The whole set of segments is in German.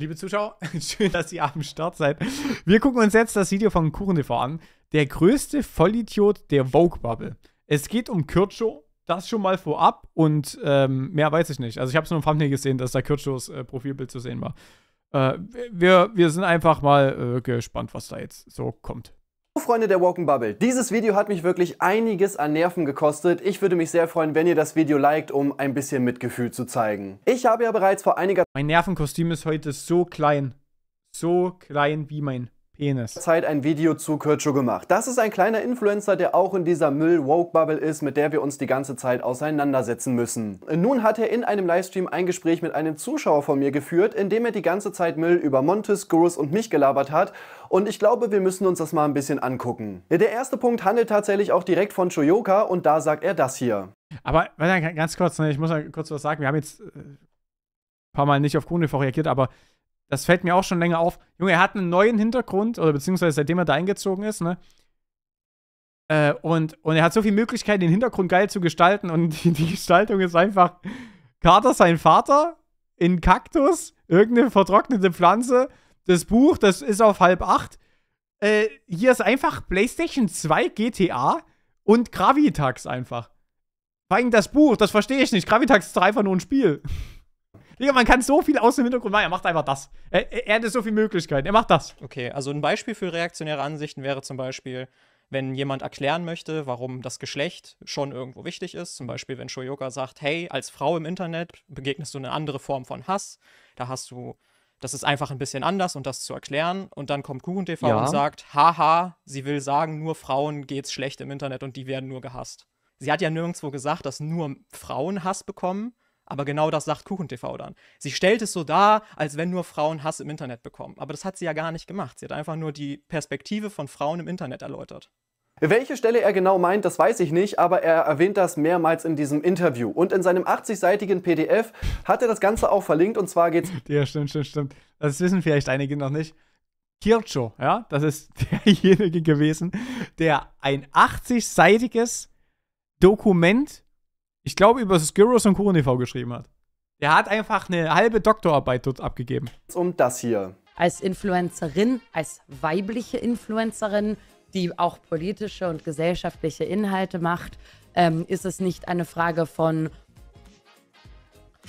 Liebe Zuschauer, schön, dass ihr am Start seid. Wir gucken uns jetzt das Video von KuchenTV an. Der größte Vollidiot der Vogue-Bubble. Es geht um Kürtschow, das schon mal vorab und ähm, mehr weiß ich nicht. Also ich habe es nur im Thumbnail gesehen, dass da Kürtschows äh, Profilbild zu sehen war. Äh, wir, wir sind einfach mal äh, gespannt, was da jetzt so kommt. Freunde der Woken Bubble, dieses Video hat mich wirklich einiges an Nerven gekostet. Ich würde mich sehr freuen, wenn ihr das Video liked, um ein bisschen Mitgefühl zu zeigen. Ich habe ja bereits vor einiger... Zeit... Mein Nervenkostüm ist heute so klein. So klein wie mein Penis. Zeit ein Video zu Kürtschow gemacht. Das ist ein kleiner Influencer, der auch in dieser Müll-Woke-Bubble ist, mit der wir uns die ganze Zeit auseinandersetzen müssen. Nun hat er in einem Livestream ein Gespräch mit einem Zuschauer von mir geführt, in dem er die ganze Zeit Müll über Montes, Gurus und mich gelabert hat und ich glaube, wir müssen uns das mal ein bisschen angucken. Der erste Punkt handelt tatsächlich auch direkt von Shoyoka und da sagt er das hier. Aber ganz kurz, ne, ich muss mal kurz was sagen. Wir haben jetzt ein äh, paar Mal nicht auf KronTV reagiert, aber das fällt mir auch schon länger auf. Junge, er hat einen neuen Hintergrund, oder beziehungsweise seitdem er da eingezogen ist, ne? Äh, und, und er hat so viele Möglichkeiten, den Hintergrund geil zu gestalten. Und die, die Gestaltung ist einfach Carter, sein Vater, in Kaktus, irgendeine vertrocknete Pflanze, das Buch, das ist auf halb acht. Äh, hier ist einfach PlayStation 2 GTA und Gravitax einfach. Vor allem das Buch, das verstehe ich nicht. Gravitax ist einfach nur ein Spiel. Digga, man kann so viel aus dem Hintergrund machen. Er macht einfach das. Er, er, hat so viele Möglichkeiten. Er macht das. Okay, also ein Beispiel für reaktionäre Ansichten wäre zum Beispiel, wenn jemand erklären möchte, warum das Geschlecht schon irgendwo wichtig ist. Zum Beispiel, wenn Shoyoka sagt, hey, als Frau im Internet begegnest du eine andere Form von Hass. Da hast du das ist einfach ein bisschen anders und um das zu erklären. Und dann kommt KuchenTV ja. und sagt, haha, sie will sagen, nur Frauen geht's schlecht im Internet und die werden nur gehasst. Sie hat ja nirgendwo gesagt, dass nur Frauen Hass bekommen, aber genau das sagt KuchenTV dann. Sie stellt es so dar, als wenn nur Frauen Hass im Internet bekommen. Aber das hat sie ja gar nicht gemacht. Sie hat einfach nur die Perspektive von Frauen im Internet erläutert. Welche Stelle er genau meint, das weiß ich nicht, aber er erwähnt das mehrmals in diesem Interview. Und in seinem 80-seitigen PDF hat er das Ganze auch verlinkt und zwar geht's. Ja, stimmt, stimmt, stimmt. Das wissen vielleicht einige noch nicht. Kircho, ja, das ist derjenige gewesen, der ein 80-seitiges Dokument ich glaube, über Skyros und Kuro TV e geschrieben hat. Der hat einfach eine halbe Doktorarbeit dort abgegeben. Um das hier. Als Influencerin, als weibliche Influencerin, die auch politische und gesellschaftliche Inhalte macht, ähm, ist es nicht eine Frage von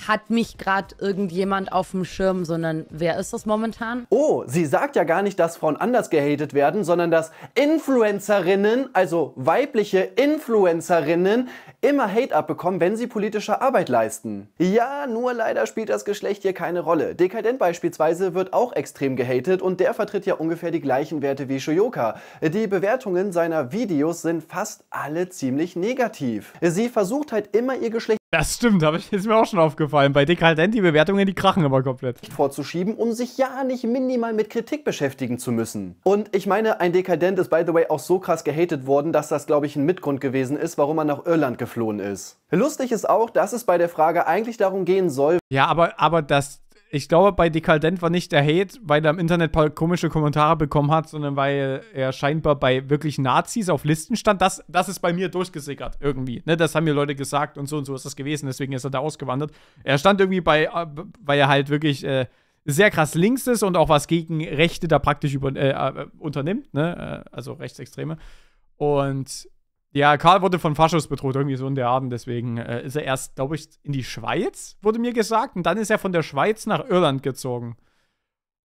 hat mich gerade irgendjemand auf dem Schirm, sondern wer ist das momentan? Oh, sie sagt ja gar nicht, dass Frauen anders gehatet werden, sondern dass Influencerinnen, also weibliche Influencerinnen, immer Hate abbekommen, wenn sie politische Arbeit leisten. Ja, nur leider spielt das Geschlecht hier keine Rolle. Dekadent beispielsweise wird auch extrem gehatet und der vertritt ja ungefähr die gleichen Werte wie Shoyoka. Die Bewertungen seiner Videos sind fast alle ziemlich negativ. Sie versucht halt immer ihr Geschlecht das stimmt, aber ist mir auch schon aufgefallen. Bei Dekadent die Bewertungen, die krachen aber komplett. Vorzuschieben, um sich ja nicht minimal mit Kritik beschäftigen zu müssen. Und ich meine, ein Dekadent ist by the way auch so krass gehatet worden, dass das glaube ich ein Mitgrund gewesen ist, warum er nach Irland geflohen ist. Lustig ist auch, dass es bei der Frage eigentlich darum gehen soll. Ja, aber, aber das, ich glaube, bei Dekadent war nicht der Hate, weil er im Internet ein paar komische Kommentare bekommen hat, sondern weil er scheinbar bei wirklich Nazis auf Listen stand. Das, das ist bei mir durchgesickert irgendwie. Ne? Das haben mir Leute gesagt und so und so ist das gewesen, deswegen ist er da ausgewandert. Er stand irgendwie bei, äh, weil er halt wirklich äh, sehr krass links ist und auch was gegen Rechte da praktisch über, äh, äh unternimmt, ne? Äh, also Rechtsextreme. Und ja, Karl wurde von Faschos bedroht, irgendwie so in der Art. Und deswegen äh, ist er erst, glaube ich, in die Schweiz, wurde mir gesagt. Und dann ist er von der Schweiz nach Irland gezogen.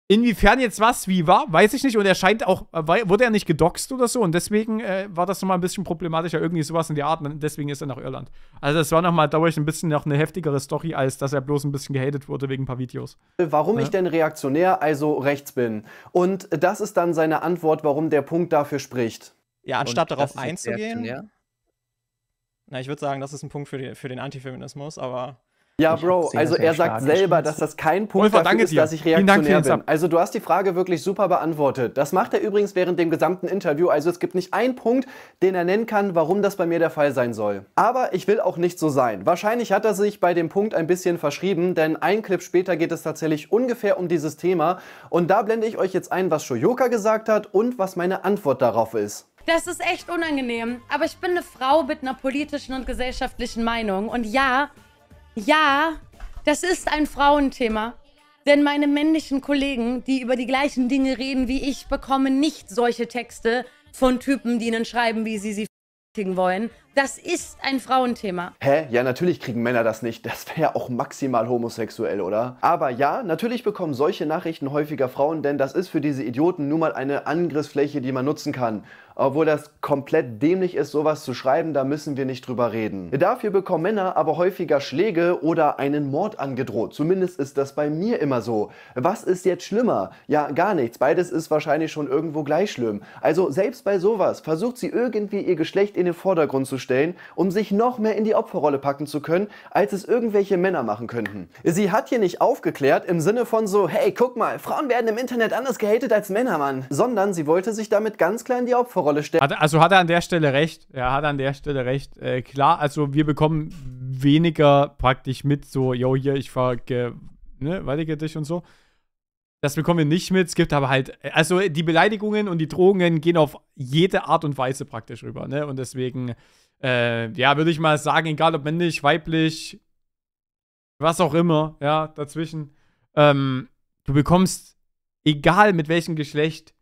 Inwiefern jetzt was wie war, weiß ich nicht. Und er scheint auch, äh, wurde er nicht gedoxt oder so. Und deswegen äh, war das nochmal ein bisschen problematischer, irgendwie sowas in der Art. Und deswegen ist er nach Irland. Also, das war nochmal, glaube ich, ein bisschen noch eine heftigere Story, als dass er bloß ein bisschen gehatet wurde wegen ein paar Videos. Warum ja. ich denn reaktionär, also rechts bin. Und das ist dann seine Antwort, warum der Punkt dafür spricht. Ja, anstatt darauf einzugehen. Na, ich würde sagen, das ist ein Punkt für, die, für den Antifeminismus, aber. Ja, Bro, sehr, also er sagt selber, dass das kein Punkt Wolfer, dafür ist, dir. dass ich reaktionär bin. Also du hast die Frage wirklich super beantwortet. Das macht er übrigens während dem gesamten Interview. Also es gibt nicht einen Punkt, den er nennen kann, warum das bei mir der Fall sein soll. Aber ich will auch nicht so sein. Wahrscheinlich hat er sich bei dem Punkt ein bisschen verschrieben, denn ein Clip später geht es tatsächlich ungefähr um dieses Thema. Und da blende ich euch jetzt ein, was Shoyoka gesagt hat und was meine Antwort darauf ist. Das ist echt unangenehm. Aber ich bin eine Frau mit einer politischen und gesellschaftlichen Meinung. Und ja, ja, das ist ein Frauenthema. Denn meine männlichen Kollegen, die über die gleichen Dinge reden wie ich, bekommen nicht solche Texte von Typen, die ihnen schreiben, wie sie sie wollen, das ist ein Frauenthema. Hä? Ja, natürlich kriegen Männer das nicht. Das wäre auch maximal homosexuell, oder? Aber ja, natürlich bekommen solche Nachrichten häufiger Frauen, denn das ist für diese Idioten nun mal eine Angriffsfläche, die man nutzen kann. Obwohl das komplett dämlich ist, sowas zu schreiben, da müssen wir nicht drüber reden. Dafür bekommen Männer aber häufiger Schläge oder einen Mord angedroht. Zumindest ist das bei mir immer so. Was ist jetzt schlimmer? Ja, gar nichts. Beides ist wahrscheinlich schon irgendwo gleich schlimm. Also selbst bei sowas versucht sie irgendwie ihr Geschlecht in den Vordergrund zu stellen, um sich noch mehr in die Opferrolle packen zu können, als es irgendwelche Männer machen könnten. Sie hat hier nicht aufgeklärt im Sinne von so, hey, guck mal, Frauen werden im Internet anders gehatet als Männer, Mann. Sondern sie wollte sich damit ganz klar in die Opferrolle stellen. also hat er an der Stelle recht. Er hat an der Stelle recht. Äh, klar, also wir bekommen weniger praktisch mit, so, yo, hier, ich verge, ne, weidige dich und so. Das bekommen wir nicht mit. Es gibt aber halt, also die Beleidigungen und die Drohungen gehen auf jede Art und Weise praktisch rüber, ne? Und deswegen äh, ja, würde ich mal sagen, egal ob männlich, weiblich, was auch immer, ja, dazwischen, ähm, du bekommst, egal mit welchem Geschlecht,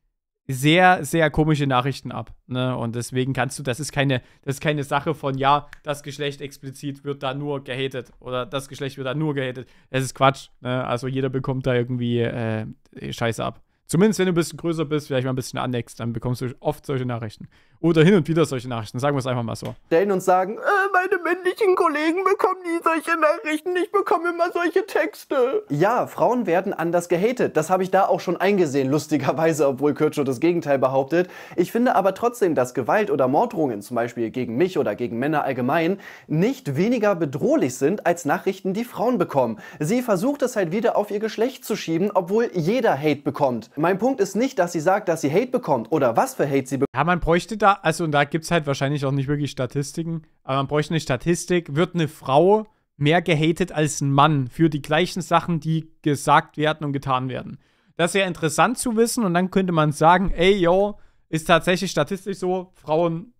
sehr, sehr komische Nachrichten ab. Ne? Und deswegen kannst du, das ist keine, das ist keine Sache von, ja, das Geschlecht explizit wird da nur gehatet oder das Geschlecht wird da nur gehatet. Es ist Quatsch. Ne? Also jeder bekommt da irgendwie äh, Scheiße ab. Zumindest wenn du ein bisschen größer bist, vielleicht mal ein bisschen anneckst, dann bekommst du oft solche Nachrichten. Oder hin und wieder solche Nachrichten, sagen wir es einfach mal so. Stellen und sagen, äh, meine männlichen Kollegen bekommen nie solche Nachrichten, ich bekomme immer solche Texte. Ja, Frauen werden anders gehatet. Das habe ich da auch schon eingesehen, lustigerweise, obwohl Kürtschow das Gegenteil behauptet. Ich finde aber trotzdem, dass Gewalt oder Morddrohungen, zum Beispiel gegen mich oder gegen Männer allgemein, nicht weniger bedrohlich sind als Nachrichten, die Frauen bekommen. Sie versucht es halt wieder auf ihr Geschlecht zu schieben, obwohl jeder Hate bekommt. Mein Punkt ist nicht, dass sie sagt, dass sie Hate bekommt oder was für Hate sie bekommt. Ja, man bräuchte da, also und da gibt es halt wahrscheinlich auch nicht wirklich Statistiken, aber man bräuchte eine Statistik, wird eine Frau mehr gehatet als ein Mann für die gleichen Sachen, die gesagt werden und getan werden. Das wäre interessant zu wissen und dann könnte man sagen, ey, yo, ist tatsächlich statistisch so, Frauen,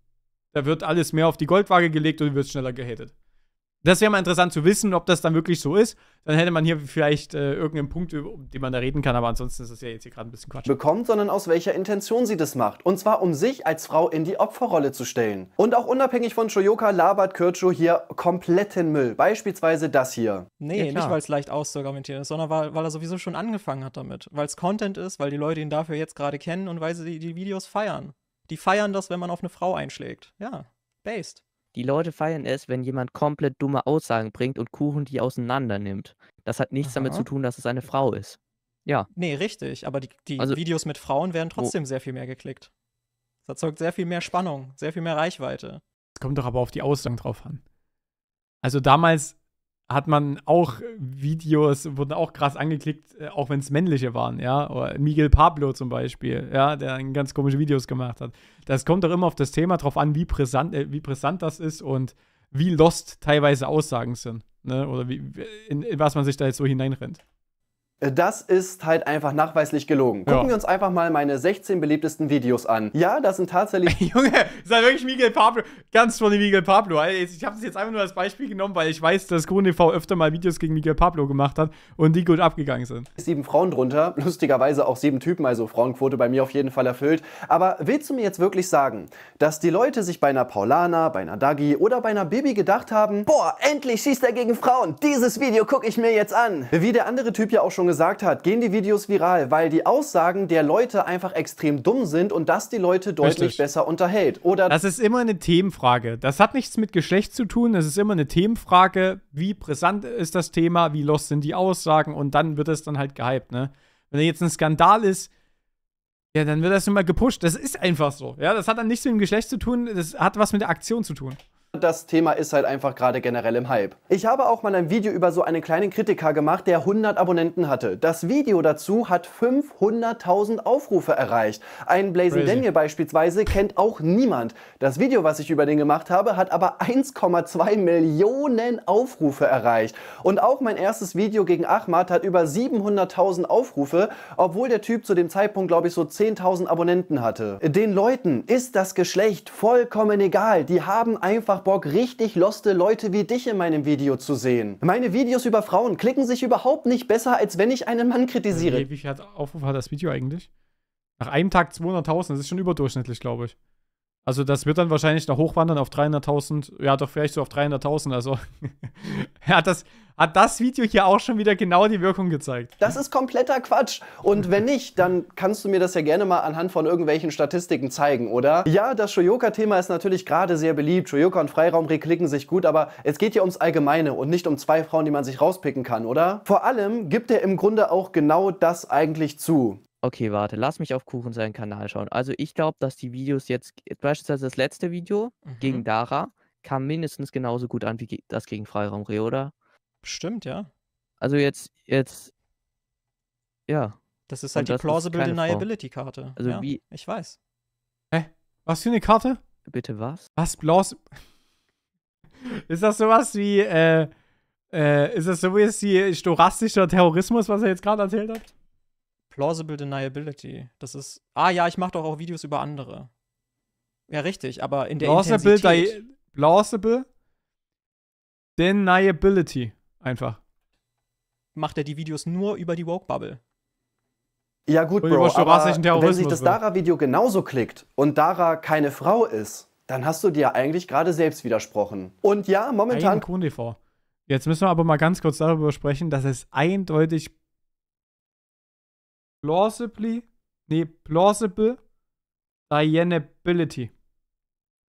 da wird alles mehr auf die Goldwaage gelegt und du wirst schneller gehatet. Das wäre mal interessant zu wissen, ob das dann wirklich so ist. Dann hätte man hier vielleicht äh, irgendeinen Punkt, um den man da reden kann, aber ansonsten ist das ja jetzt hier gerade ein bisschen Quatsch. Bekommt, sondern aus welcher Intention sie das macht. Und zwar, um sich als Frau in die Opferrolle zu stellen. Und auch unabhängig von Shoyoka labert Kyrcho hier kompletten Müll. Beispielsweise das hier. Nee, ja, nicht weil es leicht auszuargumentieren ist, sondern weil, weil, er sowieso schon angefangen hat damit. Weil es Content ist, weil die Leute ihn dafür jetzt gerade kennen und weil sie die, die Videos feiern. Die feiern das, wenn man auf eine Frau einschlägt. Ja, based. Die Leute feiern es, wenn jemand komplett dumme Aussagen bringt und Kuchen die auseinander nimmt. Das hat nichts Aha. damit zu tun, dass es eine Frau ist. Ja. Nee, richtig. Aber die, die also, Videos mit Frauen werden oh. trotzdem oh. sehr viel mehr geklickt. Das erzeugt sehr viel mehr Spannung, sehr viel mehr Reichweite. Es kommt doch aber auf die Aussagen drauf an. Also damals hat man auch Videos, wurden auch krass angeklickt, äh, auch wenn es männliche waren, ja. Oder Miguel Pablo zum Beispiel, ja, der ganz komische Videos gemacht hat. Das kommt doch immer auf das Thema drauf an, wie brisant, äh, wie brisant das ist und wie lost teilweise Aussagen sind, ne? Oder wie, in, in was man sich da jetzt so hineinrennt. Das ist halt einfach nachweislich gelogen. Gucken ja. wir uns einfach mal meine 16 beliebtesten Videos an. Ja, das sind tatsächlich. Junge, ist halt wirklich Miguel Pablo. Ganz von Miguel Pablo. Ich habe das jetzt einfach nur als Beispiel genommen, weil ich weiß, dass TV öfter mal Videos gegen Miguel Pablo gemacht hat und die gut abgegangen sind. Sieben Frauen drunter, lustigerweise auch sieben Typen, also Frauenquote bei mir auf jeden Fall erfüllt. Aber willst du mir jetzt wirklich sagen, dass die Leute sich bei einer Paulana, bei einer Dagi oder bei einer Bibi gedacht haben, boah, endlich schießt er gegen Frauen. Dieses Video gucke ich mir jetzt an. Wie der andere Typ ja auch schon gesagt gesagt hat, gehen die Videos viral, weil die Aussagen der Leute einfach extrem dumm sind und das die Leute deutlich Richtig. besser unterhält. Oder das ist immer eine Themenfrage. Das hat nichts mit Geschlecht zu tun. Es ist immer eine Themenfrage. Wie brisant ist das Thema? Wie los sind die Aussagen? Und dann wird es dann halt gehypt, ne? Wenn da jetzt ein Skandal ist, ja, dann wird das immer gepusht. Das ist einfach so. Ja, das hat dann nichts mit dem Geschlecht zu tun. Das hat was mit der Aktion zu tun. Das Thema ist halt einfach gerade generell im Hype. Ich habe auch mal ein Video über so einen kleinen Kritiker gemacht, der 100 Abonnenten hatte. Das Video dazu hat 500.000 Aufrufe erreicht. Ein Blazing Daniel beispielsweise kennt auch niemand. Das Video, was ich über den gemacht habe, hat aber 1,2 Millionen Aufrufe erreicht. Und auch mein erstes Video gegen Ahmad hat über 700.000 Aufrufe, obwohl der Typ zu dem Zeitpunkt, glaube ich, so 10.000 Abonnenten hatte. Den Leuten ist das Geschlecht vollkommen egal. Die haben einfach Bock, richtig loste Leute wie dich in meinem Video zu sehen. Meine Videos über Frauen klicken sich überhaupt nicht besser, als wenn ich einen Mann kritisiere. Wie viel Aufruf hat das Video eigentlich? Nach einem Tag 200.000, das ist schon überdurchschnittlich, glaube ich. Also das wird dann wahrscheinlich noch hochwandern auf 300.000, ja doch vielleicht so auf 300.000. Also hat, das, hat das Video hier auch schon wieder genau die Wirkung gezeigt. Das ist kompletter Quatsch. Und wenn nicht, dann kannst du mir das ja gerne mal anhand von irgendwelchen Statistiken zeigen, oder? Ja, das Shoyoka-Thema ist natürlich gerade sehr beliebt. Shoyoka und Freiraum reklicken sich gut, aber es geht ja ums Allgemeine und nicht um zwei Frauen, die man sich rauspicken kann, oder? Vor allem gibt er im Grunde auch genau das eigentlich zu. Okay, warte, lass mich auf Kuchen seinen Kanal schauen. Also ich glaube, dass die Videos jetzt, beispielsweise das letzte Video mhm. gegen Dara, kam mindestens genauso gut an wie das gegen Freiraum Re, oder? Stimmt, ja. Also jetzt, jetzt, ja. Das ist halt Und die Plausible Deniability-Karte. Also ja, wie. Ich weiß. Hä? Was für eine Karte? Bitte was? Was plausible? ist das sowas wie, äh, äh, ist das sowas wie storastischer Terrorismus, was er jetzt gerade erzählt hat? Plausible Deniability. Das ist. Ah ja, ich mache doch auch Videos über andere. Ja, richtig, aber in der Plausible Intensität. plausible Deniability. Einfach. Macht er die Videos nur über die Woke-Bubble? Ja, gut, Bro. Aber wenn sich das Dara-Video genauso klickt und Dara keine Frau ist, dann hast du dir eigentlich gerade selbst widersprochen. Und ja, momentan. Jetzt müssen wir aber mal ganz kurz darüber sprechen, dass es eindeutig plausibly, nee, plausible deniability.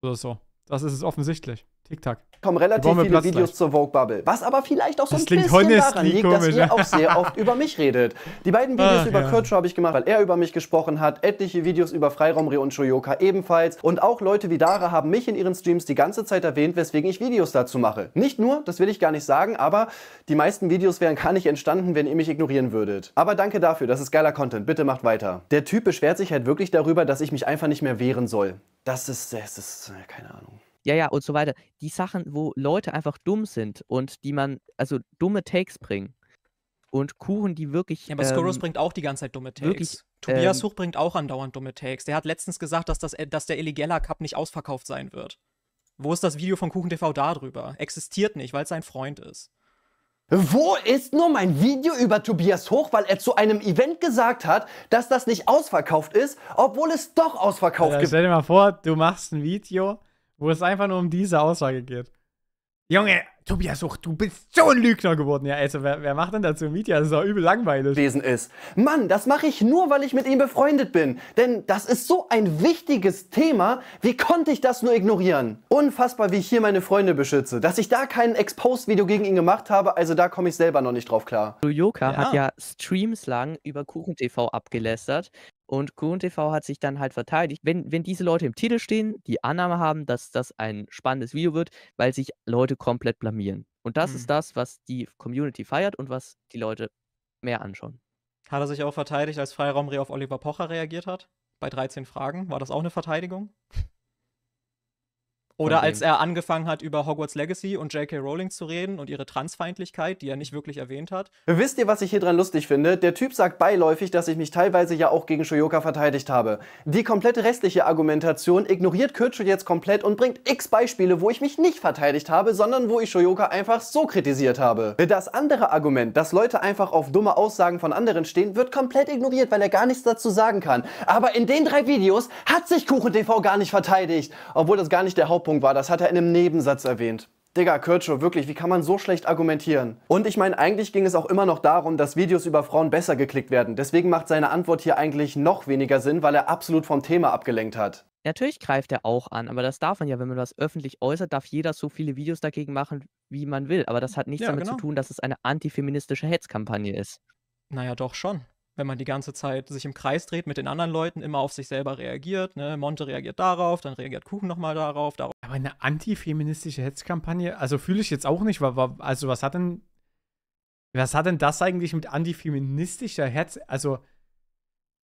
Oder so. Das ist es offensichtlich. TikTok. Kommen relativ viele Platz Videos gleich. zur Vogue Bubble. Was aber vielleicht auch so das ein bisschen daran liegt, komisch, dass ihr auch sehr oft über mich redet. Die beiden ah, Videos ah, über ja. Kurt habe ich gemacht, weil er über mich gesprochen hat. Etliche Videos über Freiraumre und Shoyoka ebenfalls. Und auch Leute wie Dara haben mich in ihren Streams die ganze Zeit erwähnt, weswegen ich Videos dazu mache. Nicht nur, das will ich gar nicht sagen, aber die meisten Videos wären gar nicht entstanden, wenn ihr mich ignorieren würdet. Aber danke dafür, das ist geiler Content. Bitte macht weiter. Der Typ beschwert sich halt wirklich darüber, dass ich mich einfach nicht mehr wehren soll. Das ist, das ist, keine Ahnung ja, ja, und so weiter. Die Sachen, wo Leute einfach dumm sind und die man, also dumme Takes bringen. Und Kuchen, die wirklich. Ja, aber ähm, bringt auch die ganze Zeit dumme Takes. Wirklich, Tobias ähm, Huch bringt auch andauernd dumme Takes. Der hat letztens gesagt, dass, das, äh, dass der Illegella Cup nicht ausverkauft sein wird. Wo ist das Video von Kuchen TV darüber? Existiert nicht, weil es sein Freund ist. Wo ist nur mein Video über Tobias Hoch, weil er zu einem Event gesagt hat, dass das nicht ausverkauft ist, obwohl es doch ausverkauft also ist? Stell dir mal vor, du machst ein Video, wo es einfach nur um diese Aussage geht. Junge, Tobias Uch, du bist so ein Lügner geworden. Ja, also wer, wer macht denn dazu ein Video? Das ist doch übel langweilig. Wesen ist. Mann, das mache ich nur, weil ich mit ihm befreundet bin. Denn das ist so ein wichtiges Thema. Wie konnte ich das nur ignorieren? Unfassbar, wie ich hier meine Freunde beschütze. Dass ich da kein Exposed-Video gegen ihn gemacht habe, also da komme ich selber noch nicht drauf klar. Lujoka ja. hat ja Streams lang über Kuchen TV abgelästert. Und KurenTV hat sich dann halt verteidigt, wenn, wenn diese Leute im Titel stehen, die Annahme haben, dass das ein spannendes Video wird, weil sich Leute komplett blamieren. Und das mhm. ist das, was die Community feiert und was die Leute mehr anschauen. Hat er sich auch verteidigt, als Freiraum auf Oliver Pocher reagiert hat? Bei 13 Fragen? War das auch eine Verteidigung? Oder als er angefangen hat, über Hogwarts Legacy und J.K. Rowling zu reden und ihre Transfeindlichkeit, die er nicht wirklich erwähnt hat. Wisst ihr, was ich hier dran lustig finde? Der Typ sagt beiläufig, dass ich mich teilweise ja auch gegen Shoyoka verteidigt habe. Die komplette restliche Argumentation ignoriert Kürtschel jetzt komplett und bringt x Beispiele, wo ich mich nicht verteidigt habe, sondern wo ich Shoyoka einfach so kritisiert habe. Das andere Argument, dass Leute einfach auf dumme Aussagen von anderen stehen, wird komplett ignoriert, weil er gar nichts dazu sagen kann. Aber in den drei Videos hat sich KuchenTV gar nicht verteidigt. Obwohl das gar nicht der Hauptpunkt Kritikpunkt war, das hat er in einem Nebensatz erwähnt. Digga, Kirchhoff, wirklich, wie kann man so schlecht argumentieren? Und ich meine, eigentlich ging es auch immer noch darum, dass Videos über Frauen besser geklickt werden. Deswegen macht seine Antwort hier eigentlich noch weniger Sinn, weil er absolut vom Thema abgelenkt hat. Natürlich greift er auch an, aber das darf man ja, wenn man was öffentlich äußert, darf jeder so viele Videos dagegen machen, wie man will. Aber das hat nichts ja, damit genau. zu tun, dass es eine antifeministische Hetzkampagne ist. Naja, doch schon wenn man die ganze Zeit sich im Kreis dreht mit den anderen Leuten, immer auf sich selber reagiert. Ne? Monte reagiert darauf, dann reagiert Kuchen nochmal darauf, darauf. Aber eine antifeministische Hetzkampagne, also fühle ich jetzt auch nicht, weil, also was hat denn, was hat denn das eigentlich mit antifeministischer Hetz, also,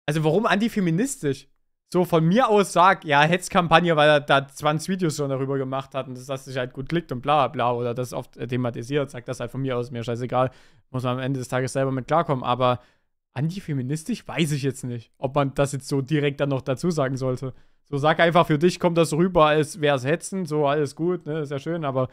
also warum antifeministisch? So von mir aus sag, ja, Hetzkampagne, weil er da 20 Videos schon darüber gemacht hat und das hat sich halt gut klickt und bla bla oder das oft thematisiert, sagt das halt von mir aus, mir scheißegal, muss man am Ende des Tages selber mit klarkommen, aber antifeministisch? Weiß ich jetzt nicht, ob man das jetzt so direkt dann noch dazu sagen sollte. So sag einfach, für dich kommt das rüber, als wäre es hetzen, so alles gut, ne, ist ja schön, aber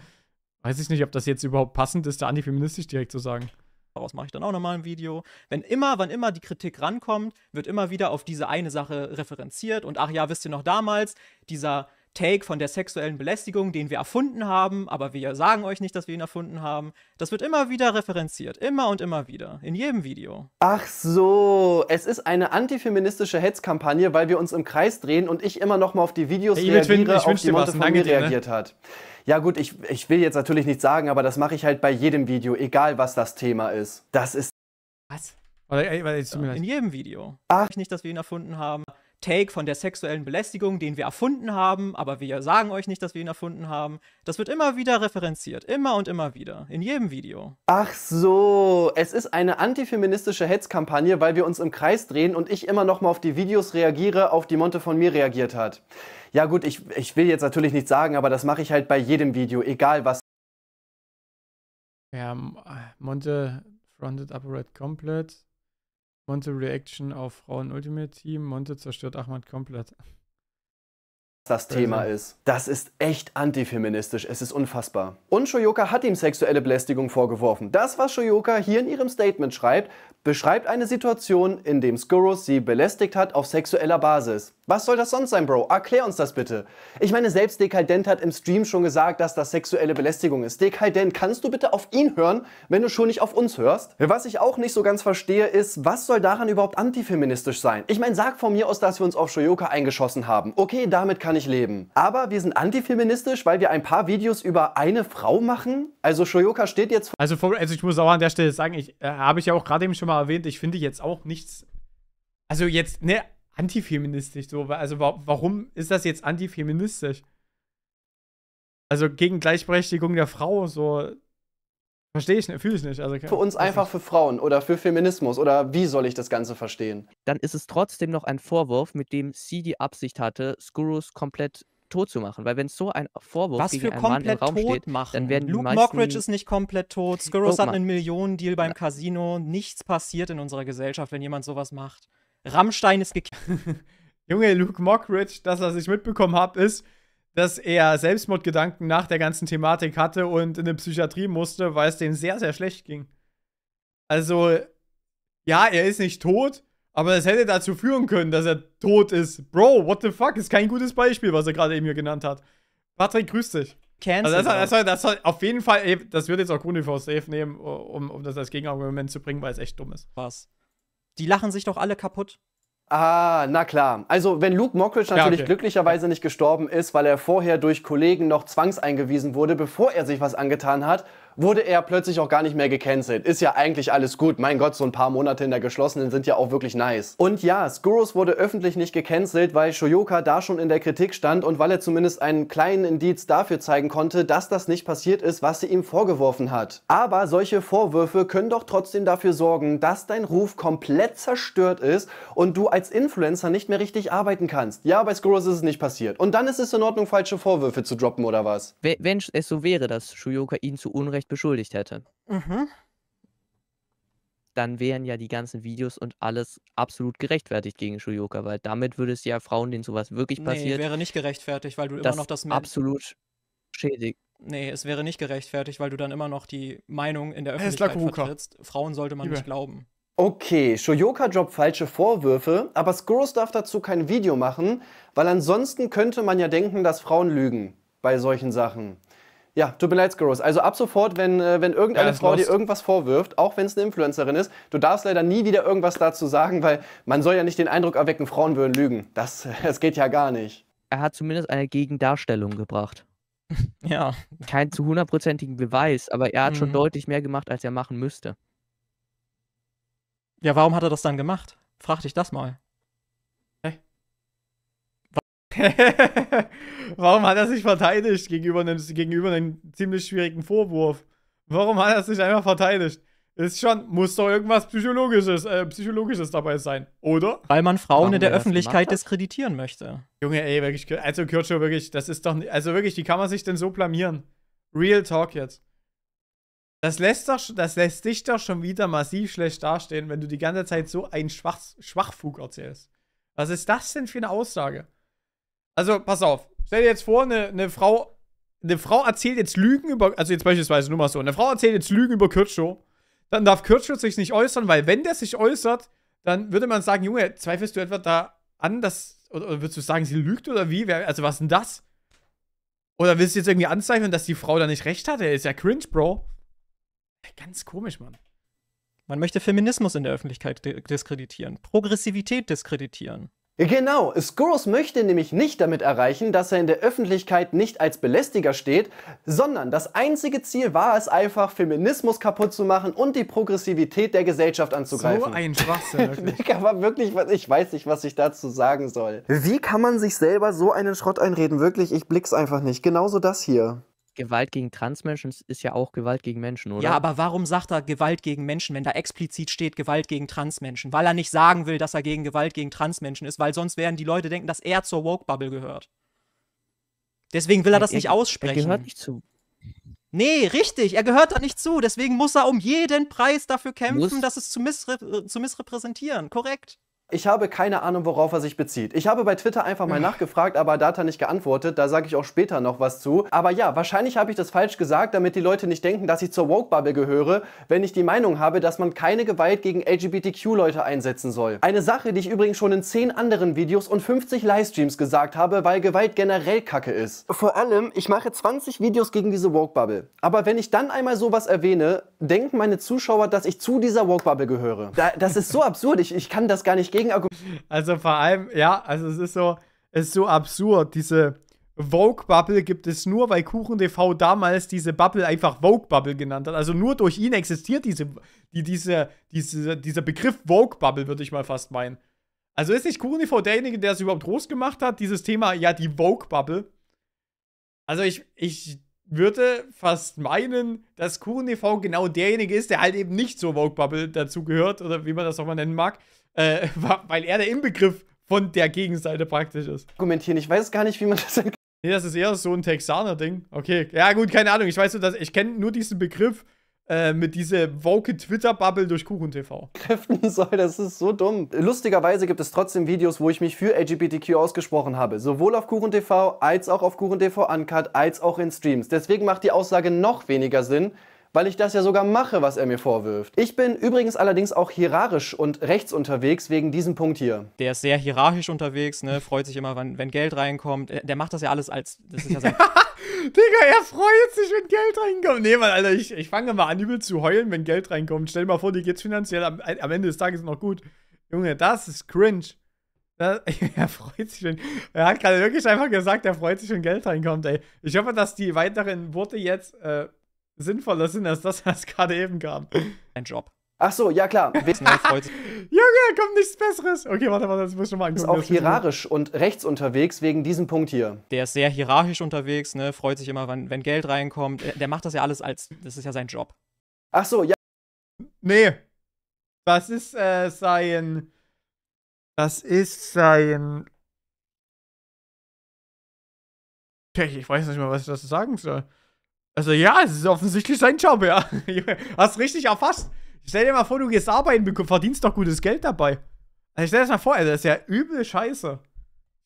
weiß ich nicht, ob das jetzt überhaupt passend ist, da antifeministisch direkt zu sagen. Daraus mache ich dann auch nochmal ein Video. Wenn immer, wann immer die Kritik rankommt, wird immer wieder auf diese eine Sache referenziert und ach ja, wisst ihr noch damals, dieser Take von der sexuellen Belästigung, den wir erfunden haben, aber wir sagen euch nicht, dass wir ihn erfunden haben. Das wird immer wieder referenziert, immer und immer wieder, in jedem Video. Ach so, es ist eine antifeministische Hetzkampagne, weil wir uns im Kreis drehen und ich immer noch mal auf die Videos hey, reagiere, ich auf die Monte was, von mir dir, ne? reagiert ne? hat. Ja gut, ich, ich will jetzt natürlich nichts sagen, aber das mache ich halt bei jedem Video, egal was das Thema ist. Das ist... Was? In jedem Video. Ach. Ich nicht, dass wir ihn erfunden haben. Take von der sexuellen Belästigung, den wir erfunden haben, aber wir sagen euch nicht, dass wir ihn erfunden haben. Das wird immer wieder referenziert, immer und immer wieder, in jedem Video. Ach so, es ist eine antifeministische Hetzkampagne, weil wir uns im Kreis drehen und ich immer noch mal auf die Videos reagiere, auf die Monte von mir reagiert hat. Ja gut, ich, ich will jetzt natürlich nichts sagen, aber das mache ich halt bei jedem Video, egal was. Ja, äh, Monte fronted up red komplett. Monte Reaction auf Frauen Ultimate Team. Monte zerstört Ahmad komplett. Das Thema also. ist. Das ist echt antifeministisch. Es ist unfassbar. Und Shoyoka hat ihm sexuelle Belästigung vorgeworfen. Das, was Shoyoka hier in ihrem Statement schreibt, beschreibt eine Situation, in dem Skuros sie belästigt hat auf sexueller Basis. Was soll das sonst sein, Bro? Erklär uns das bitte. Ich meine, selbst Dekadent hat im Stream schon gesagt, dass das sexuelle Belästigung ist. Dekadent, kannst du bitte auf ihn hören, wenn du schon nicht auf uns hörst? Was ich auch nicht so ganz verstehe, ist, was soll daran überhaupt antifeministisch sein? Ich meine, sag von mir aus, dass wir uns auf Shoyoka eingeschossen haben. Okay, damit kann ich leben. Aber wir sind antifeministisch, weil wir ein paar Videos über eine Frau machen? Also Shoyoka steht jetzt... Also, also ich muss auch an der Stelle sagen, ich äh, habe ich ja auch gerade eben schon mal erwähnt, ich finde jetzt auch nichts... Also jetzt, ne, antifeministisch so? Also wa warum ist das jetzt antifeministisch? Also gegen Gleichberechtigung der Frau, so. Verstehe ich nicht, ne, fühle ich nicht. Also, für uns einfach nicht. für Frauen oder für Feminismus oder wie soll ich das Ganze verstehen? Dann ist es trotzdem noch ein Vorwurf, mit dem sie die Absicht hatte, Skurus komplett tot zu machen. Weil wenn so ein Vorwurf Was gegen einen Mann im Raum steht, machen? dann werden die Luke Mockridge ist nicht komplett tot. Skurus hat einen Millionendeal beim Casino. Nichts passiert in unserer Gesellschaft, wenn jemand sowas macht. Rammstein ist gekippt. Junge, Luke Mockridge, das, was ich mitbekommen habe, ist, dass er Selbstmordgedanken nach der ganzen Thematik hatte und in eine Psychiatrie musste, weil es dem sehr, sehr schlecht ging. Also, ja, er ist nicht tot, aber es hätte dazu führen können, dass er tot ist. Bro, what the fuck? Ist kein gutes Beispiel, was er gerade eben hier genannt hat. Patrick, grüß dich. Cancel. Also das, soll, das, soll, auf jeden Fall, das wird jetzt auch Gruni safe nehmen, um, um das als Gegenargument zu bringen, weil es echt dumm ist. Was? Die lachen sich doch alle kaputt. Ah, na klar. Also wenn Luke Mockridge natürlich ja, okay. glücklicherweise nicht gestorben ist, weil er vorher durch Kollegen noch zwangseingewiesen wurde, bevor er sich was angetan hat wurde er plötzlich auch gar nicht mehr gecancelt. Ist ja eigentlich alles gut. Mein Gott, so ein paar Monate in der geschlossenen sind ja auch wirklich nice. Und ja, Skuros wurde öffentlich nicht gecancelt, weil Shoyoka da schon in der Kritik stand und weil er zumindest einen kleinen Indiz dafür zeigen konnte, dass das nicht passiert ist, was sie ihm vorgeworfen hat. Aber solche Vorwürfe können doch trotzdem dafür sorgen, dass dein Ruf komplett zerstört ist und du als Influencer nicht mehr richtig arbeiten kannst. Ja, bei Skuros ist es nicht passiert. Und dann ist es in Ordnung, falsche Vorwürfe zu droppen oder was? Wenn es so wäre, dass Shoyoka ihn zu Unrecht vielleicht beschuldigt hätte. Mhm. Dann wären ja die ganzen Videos und alles absolut gerechtfertigt gegen Shuyoka, weil damit würde es ja Frauen, denen sowas wirklich passiert. Nee, wäre nicht gerechtfertigt, weil du immer noch das. Men absolut schädigt. Nee, es wäre nicht gerechtfertigt, weil du dann immer noch die Meinung in der Öffentlichkeit vertrittst. Frauen sollte man Über. nicht glauben. Okay, Shoyoka Job falsche Vorwürfe, aber Skurrus darf dazu kein Video machen, weil ansonsten könnte man ja denken, dass Frauen lügen bei solchen Sachen. Ja, tut mir leid, Skurrus. Also ab sofort, wenn, äh, wenn irgendeine Alles Frau lost. dir irgendwas vorwirft, auch wenn es eine Influencerin ist, du darfst leider nie wieder irgendwas dazu sagen, weil man soll ja nicht den Eindruck erwecken, Frauen würden lügen. Das, das geht ja gar nicht. Er hat zumindest eine Gegendarstellung gebracht. ja. Kein zu hundertprozentigen Beweis, aber er hat mhm. schon deutlich mehr gemacht, als er machen müsste. Ja, warum hat er das dann gemacht? Frag dich das mal. Hä? Hey. Warum hat er sich verteidigt gegenüber einem, gegenüber einem ziemlich schwierigen Vorwurf? Warum hat er sich einfach verteidigt? Ist schon, muss doch irgendwas Psychologisches, äh, Psychologisches dabei sein, oder? Weil man Frauen Warum in der Öffentlichkeit diskreditieren möchte. Junge, ey, wirklich, also Kirchhoff, wirklich, das ist doch, also wirklich, wie kann man sich denn so blamieren? Real Talk jetzt. Das lässt, doch, das lässt dich doch schon wieder massiv schlecht dastehen, wenn du die ganze Zeit so einen Schwach, Schwachfug erzählst. Was ist das denn für eine Aussage? Also, pass auf, Stell dir jetzt vor, eine, eine Frau. Eine Frau erzählt jetzt Lügen über. Also jetzt beispielsweise nur mal so. Eine Frau erzählt jetzt Lügen über Kürtschow. Dann darf Kürtschow sich nicht äußern, weil wenn der sich äußert, dann würde man sagen, Junge, zweifelst du etwa da an, dass. Oder, oder würdest du sagen, sie lügt oder wie? Also was denn das? Oder willst du jetzt irgendwie anzeichnen, dass die Frau da nicht recht hat? Er Ist ja cringe, Bro. Ganz komisch, Mann. Man möchte Feminismus in der Öffentlichkeit diskreditieren, Progressivität diskreditieren. Genau, Scrooge möchte nämlich nicht damit erreichen, dass er in der Öffentlichkeit nicht als Belästiger steht, sondern das einzige Ziel war es einfach, Feminismus kaputt zu machen und die Progressivität der Gesellschaft anzugreifen. So ein Schwachsinn. Digga, war wirklich, ich weiß nicht, was ich dazu sagen soll. Wie kann man sich selber so einen Schrott einreden? Wirklich, ich blick's einfach nicht. Genauso das hier. Gewalt gegen Transmenschen ist ja auch Gewalt gegen Menschen, oder? Ja, aber warum sagt er Gewalt gegen Menschen, wenn da explizit steht Gewalt gegen Transmenschen? Weil er nicht sagen will, dass er gegen Gewalt gegen Transmenschen ist, weil sonst werden die Leute denken, dass er zur Woke-Bubble gehört. Deswegen will er das er, nicht aussprechen. Er gehört nicht zu. Nee, richtig, er gehört da nicht zu. Deswegen muss er um jeden Preis dafür kämpfen, muss? dass es zu, missre äh, zu missrepräsentieren. Korrekt. Ich habe keine Ahnung, worauf er sich bezieht. Ich habe bei Twitter einfach mal nachgefragt, aber da hat er nicht geantwortet. Da sage ich auch später noch was zu. Aber ja, wahrscheinlich habe ich das falsch gesagt, damit die Leute nicht denken, dass ich zur Woke-Bubble gehöre, wenn ich die Meinung habe, dass man keine Gewalt gegen LGBTQ-Leute einsetzen soll. Eine Sache, die ich übrigens schon in 10 anderen Videos und 50 Livestreams gesagt habe, weil Gewalt generell kacke ist. Vor allem, ich mache 20 Videos gegen diese Woke-Bubble. Aber wenn ich dann einmal sowas erwähne, denken meine Zuschauer, dass ich zu dieser Woke-Bubble gehöre. Da, das ist so absurd. Ich, ich kann das gar nicht Gegenargument. Also vor allem, ja, also es ist so, es ist so absurd. Diese Vogue-Bubble gibt es nur, weil KuchenTV damals diese Bubble einfach Vogue-Bubble genannt hat. Also nur durch ihn existiert diese, die, diese, diese, dieser Begriff Vogue-Bubble, würde ich mal fast meinen. Also ist nicht KuchenTV derjenige, der es überhaupt groß gemacht hat, dieses Thema, ja, die Vogue-Bubble. Also ich, ich würde fast meinen, dass KuchenTV genau derjenige ist, der halt eben nicht zur Vogue-Bubble dazugehört oder wie man das auch mal nennen mag äh, weil er der Inbegriff von der Gegenseite praktisch ist. Argumentieren, ich weiß gar nicht, wie man das erklärt. Nee, das ist eher so ein Texaner-Ding. Okay. Ja, gut, keine Ahnung. Ich weiß nur, dass ich kenne nur diesen Begriff äh, mit dieser woke Twitter-Bubble durch Kuchen TV. Kräften soll, das ist so dumm. Lustigerweise gibt es trotzdem Videos, wo ich mich für LGBTQ ausgesprochen habe. Sowohl auf Kuchen TV als auch auf Kuchen TV Uncut als auch in Streams. Deswegen macht die Aussage noch weniger Sinn weil ich das ja sogar mache, was er mir vorwirft. Ich bin übrigens allerdings auch hierarchisch und rechts unterwegs wegen diesem Punkt hier. Der ist sehr hierarchisch unterwegs, ne? freut sich immer, wenn, wenn Geld reinkommt. Äh, der macht das ja alles als, das ist ja sein... Digga, er freut sich, wenn Geld reinkommt. Nee, Mann, Alter, ich, ich fange mal an, übel zu heulen, wenn Geld reinkommt. Stell dir mal vor, dir geht's finanziell am, äh, am Ende des Tages noch gut. Junge, das ist cringe. Das, er freut sich schon. Er hat gerade wirklich einfach gesagt, er freut sich, wenn Geld reinkommt, ey. Ich hoffe, dass die weiteren Worte jetzt äh, sinnvoller Sinn als das, was gerade eben kam. Ein Job. Ach so, ja klar. Junge, kommt nichts Besseres. Okay, warte, warte, das muss ich schon mal angucken. Ist auch hierarchisch und rechts unterwegs wegen diesem Punkt hier. Der ist sehr hierarchisch unterwegs, ne? freut sich immer, wenn, wenn Geld reinkommt. Der macht das ja alles als, das ist ja sein Job. Ach so, ja. Nee. Das ist äh, sein, das ist sein... Okay, ich weiß nicht mehr, was ich dazu sagen soll. Also ja, es ist offensichtlich sein Job, ja. Hast richtig erfasst. Stell dir mal vor, du gehst arbeiten, verdienst doch gutes Geld dabei. Also stell dir das mal vor, das ist ja übel scheiße.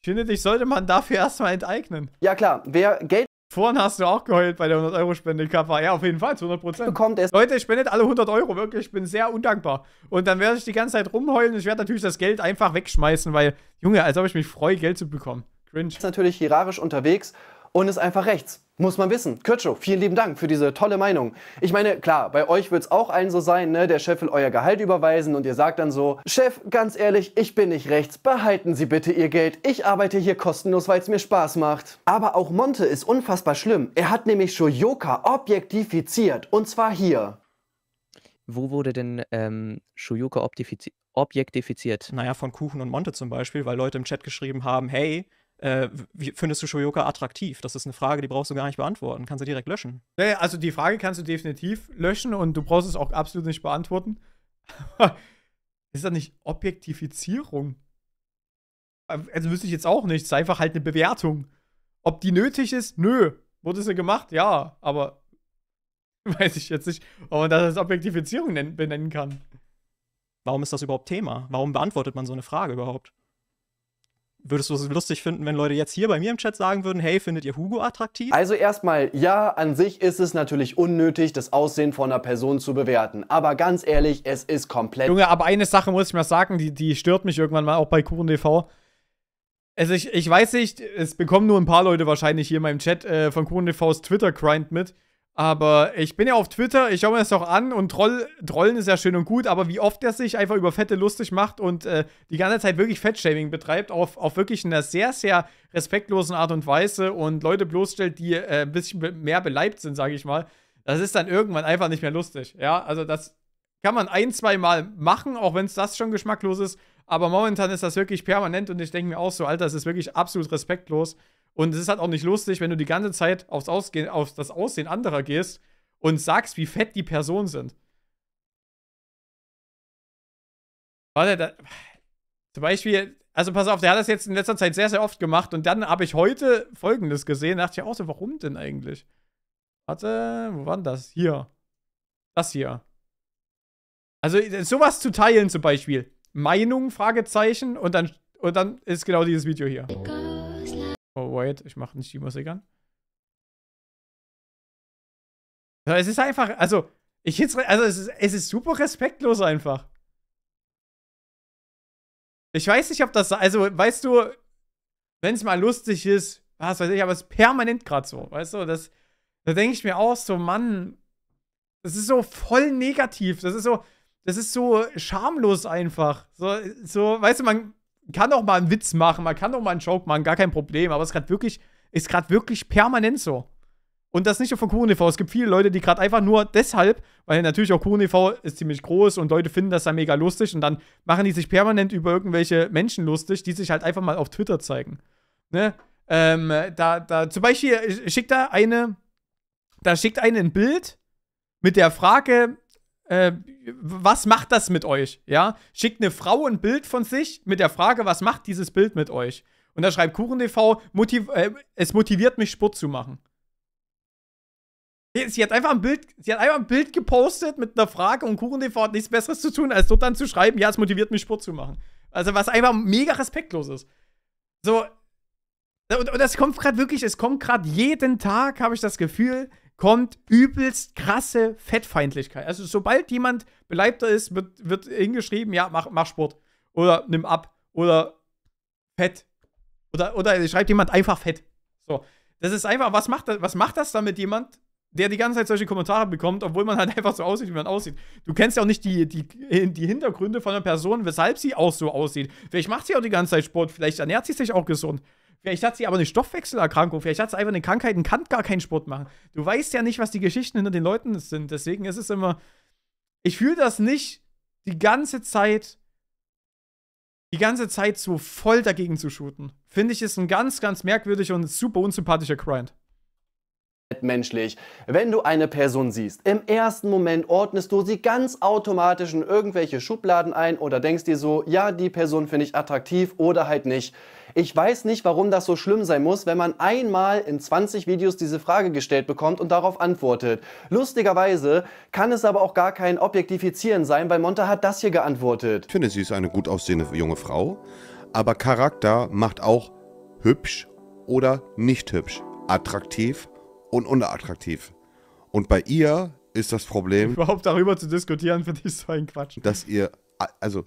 Ich finde, dich sollte man dafür erstmal enteignen. Ja klar, wer Geld... Vorhin hast du auch geheult bei der 100-Euro-Spende, Kappa. Ja, auf jeden Fall, zu 100 Prozent. Bekommt es. Leute, spendet alle 100 Euro, wirklich. Ich bin sehr undankbar. Und dann werde ich die ganze Zeit rumheulen und ich werde natürlich das Geld einfach wegschmeißen, weil, Junge, als ob ich mich freue, Geld zu bekommen. Cringe. Ist natürlich hierarchisch unterwegs und ist einfach rechts. Muss man wissen. Kürtschow, vielen lieben Dank für diese tolle Meinung. Ich meine, klar, bei euch wird es auch allen so sein, ne? Der Chef will euer Gehalt überweisen und ihr sagt dann so, Chef, ganz ehrlich, ich bin nicht rechts, behalten Sie bitte Ihr Geld. Ich arbeite hier kostenlos, weil es mir Spaß macht. Aber auch Monte ist unfassbar schlimm. Er hat nämlich Shoyoka objektifiziert. Und zwar hier. Wo wurde denn ähm, Shoyoka objektifiziert? Naja, von Kuchen und Monte zum Beispiel, weil Leute im Chat geschrieben haben, hey, äh, wie findest du Shoyoka attraktiv? Das ist eine Frage, die brauchst du gar nicht beantworten. Kannst du direkt löschen. Naja, also die Frage kannst du definitiv löschen und du brauchst es auch absolut nicht beantworten. ist das nicht Objektifizierung? Also wüsste ich jetzt auch nicht. Es ist einfach halt eine Bewertung. Ob die nötig ist? Nö. Wurde sie gemacht? Ja. Aber weiß ich jetzt nicht, ob man das als Objektifizierung benennen kann. Warum ist das überhaupt Thema? Warum beantwortet man so eine Frage überhaupt? Würdest du es lustig finden, wenn Leute jetzt hier bei mir im Chat sagen würden, hey, findet ihr Hugo attraktiv? Also erstmal, ja, an sich ist es natürlich unnötig, das Aussehen von einer Person zu bewerten. Aber ganz ehrlich, es ist komplett... Junge, aber eine Sache muss ich mal sagen, die, die stört mich irgendwann mal, auch bei Kuchen Also ich, ich weiß nicht, es bekommen nur ein paar Leute wahrscheinlich hier in meinem Chat äh, von Kuchen Twitter-Grind mit. Aber ich bin ja auf Twitter, ich schaue mir das auch an und Troll, Trollen ist ja schön und gut, aber wie oft er sich einfach über Fette lustig macht und äh, die ganze Zeit wirklich Fettshaming betreibt, auf, auf wirklich einer sehr, sehr respektlosen Art und Weise und Leute bloßstellt, die äh, ein bisschen mehr beleibt sind, sage ich mal, das ist dann irgendwann einfach nicht mehr lustig. Ja, also das kann man ein, zwei Mal machen, auch wenn es das schon geschmacklos ist, aber momentan ist das wirklich permanent und ich denke mir auch so, Alter, das ist wirklich absolut respektlos. Und es ist halt auch nicht lustig, wenn du die ganze Zeit aufs, Ausgehen, aufs das Aussehen anderer gehst und sagst, wie fett die Personen sind. Warte, da, zum Beispiel, also pass auf, der hat das jetzt in letzter Zeit sehr, sehr oft gemacht und dann habe ich heute folgendes gesehen, da dachte ich auch so, warum denn eigentlich? Warte, wo war denn das? Hier. Das hier. Also äh, sowas zu teilen zum Beispiel. Meinung, Fragezeichen und dann, und dann ist genau dieses Video hier. Egal. Oh, wait, ich mache nicht die Musik an. es ist einfach, also, ich jetzt, also es ist, es ist super respektlos einfach. Ich weiß nicht, ob das, also, weißt du, wenn es mal lustig ist, was weiß ich, aber es ist permanent gerade so, weißt du, das, da denke ich mir auch so, Mann, das ist so voll negativ, das ist so, das ist so schamlos einfach. So, so weißt du, man, kann auch mal einen Witz machen, man kann auch mal einen Joke machen, gar kein Problem. Aber es ist gerade wirklich, ist gerade wirklich permanent so. Und das nicht nur von KuchenTV. Es gibt viele Leute, die gerade einfach nur deshalb, weil natürlich auch KuchenTV ist ziemlich groß und Leute finden das dann mega lustig und dann machen die sich permanent über irgendwelche Menschen lustig, die sich halt einfach mal auf Twitter zeigen. Ne? Ähm, da, da, zum Beispiel äh, schickt da eine, da schickt eine ein Bild mit der Frage, äh, was macht das mit euch? Ja, schickt eine Frau ein Bild von sich mit der Frage, was macht dieses Bild mit euch? Und da schreibt KuchenTV, motiv äh, es motiviert mich, Sport zu machen. Sie hat einfach ein Bild, sie hat einfach ein Bild gepostet mit einer Frage und KuchenTV hat nichts Besseres zu tun, als dort dann zu schreiben, ja, es motiviert mich, Sport zu machen. Also, was einfach mega respektlos ist. So, und, und das kommt gerade wirklich, es kommt gerade jeden Tag, habe ich das Gefühl, kommt übelst krasse Fettfeindlichkeit. Also sobald jemand beleibter ist, wird, wird hingeschrieben, ja, mach, mach Sport. Oder nimm ab. Oder fett. Oder, oder schreibt jemand einfach fett. So. Das ist einfach, was macht das, was macht das dann mit jemand, der die ganze Zeit solche Kommentare bekommt, obwohl man halt einfach so aussieht, wie man aussieht. Du kennst ja auch nicht die, die, die Hintergründe von einer Person, weshalb sie auch so aussieht. Vielleicht macht sie auch die ganze Zeit Sport, vielleicht ernährt sie sich auch gesund. Vielleicht hat sie aber eine Stoffwechselerkrankung, vielleicht hat sie einfach eine Krankheit und kann gar keinen Sport machen. Du weißt ja nicht, was die Geschichten hinter den Leuten sind. Deswegen ist es immer. Ich fühle das nicht die ganze Zeit, die ganze Zeit so voll dagegen zu shooten. Finde ich, ist ein ganz, ganz merkwürdiger und super unsympathischer Grind menschlich. Wenn du eine Person siehst, im ersten Moment ordnest du sie ganz automatisch in irgendwelche Schubladen ein oder denkst dir so, ja, die Person finde ich attraktiv oder halt nicht. Ich weiß nicht, warum das so schlimm sein muss, wenn man einmal in 20 Videos diese Frage gestellt bekommt und darauf antwortet. Lustigerweise kann es aber auch gar kein Objektifizieren sein, weil Monta hat das hier geantwortet. Ich finde, sie ist eine gut aussehende junge Frau, aber Charakter macht auch hübsch oder nicht hübsch, attraktiv und unattraktiv. Und bei ihr ist das Problem. Überhaupt darüber zu diskutieren, finde ich so ein Quatsch. Dass ihr, also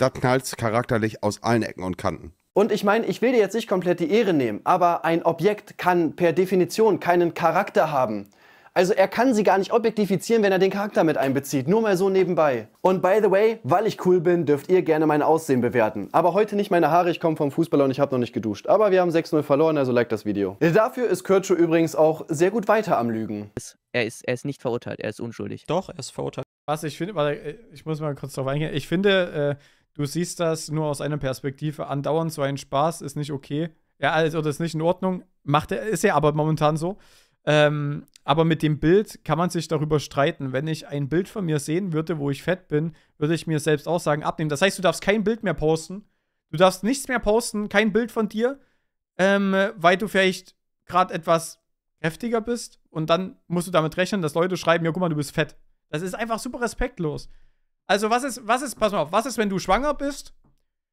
da knallt es charakterlich aus allen Ecken und Kanten. Und ich meine, ich will dir jetzt nicht komplett die Ehre nehmen, aber ein Objekt kann per Definition keinen Charakter haben. Also er kann sie gar nicht objektifizieren, wenn er den Charakter mit einbezieht. Nur mal so nebenbei. Und by the way, weil ich cool bin, dürft ihr gerne mein Aussehen bewerten. Aber heute nicht meine Haare, ich komme vom Fußballer und ich habe noch nicht geduscht. Aber wir haben 6-0 verloren, also like das Video. Dafür ist Kürtschu übrigens auch sehr gut weiter am Lügen. Er ist, er ist nicht verurteilt, er ist unschuldig. Doch, er ist verurteilt. Was ich finde, warte, ich muss mal kurz drauf eingehen. Ich finde, äh du siehst das nur aus einer Perspektive. Andauernd so ein Spaß ist nicht okay. Ja, also das ist nicht in Ordnung. Macht er, ist ja aber momentan so. Ähm, aber mit dem Bild kann man sich darüber streiten. Wenn ich ein Bild von mir sehen würde, wo ich fett bin, würde ich mir selbst auch sagen, abnehmen. Das heißt, du darfst kein Bild mehr posten. Du darfst nichts mehr posten, kein Bild von dir, ähm, weil du vielleicht gerade etwas heftiger bist. Und dann musst du damit rechnen, dass Leute schreiben, ja, guck mal, du bist fett. Das ist einfach super respektlos. Also was ist, was ist, pass mal auf, was ist, wenn du schwanger bist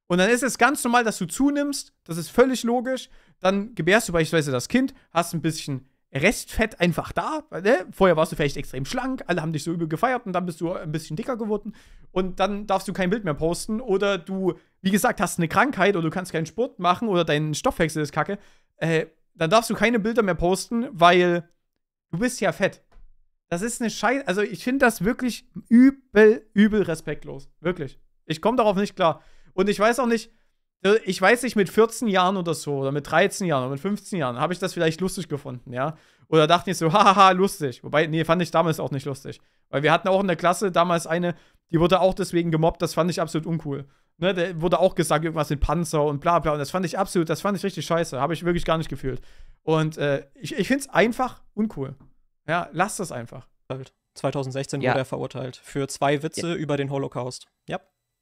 und dann ist es ganz normal, dass du zunimmst, das ist völlig logisch, dann gebärst du beispielsweise das Kind, hast ein bisschen Restfett einfach da, ne? vorher warst du vielleicht extrem schlank, alle haben dich so übel gefeiert und dann bist du ein bisschen dicker geworden und dann darfst du kein Bild mehr posten oder du, wie gesagt, hast eine Krankheit oder du kannst keinen Sport machen oder dein Stoffwechsel ist kacke, äh, dann darfst du keine Bilder mehr posten, weil du bist ja fett. Das ist eine Scheiße. Also, ich finde das wirklich übel, übel respektlos. Wirklich. Ich komme darauf nicht klar. Und ich weiß auch nicht, äh, ich weiß nicht, mit 14 Jahren oder so, oder mit 13 Jahren, oder mit 15 Jahren, habe ich das vielleicht lustig gefunden, ja. Oder dachte ich so, hahaha, lustig. Wobei, nee, fand ich damals auch nicht lustig. Weil wir hatten auch in der Klasse damals eine, die wurde auch deswegen gemobbt, das fand ich absolut uncool. Ne, da wurde auch gesagt, irgendwas mit Panzer und bla bla. Und das fand ich absolut, das fand ich richtig scheiße. Habe ich wirklich gar nicht gefühlt. Und äh, ich, ich finde es einfach uncool. Ja, lass das einfach. 2016 halt. ja. wurde er verurteilt für zwei Witze ja. über den Holocaust. Ja.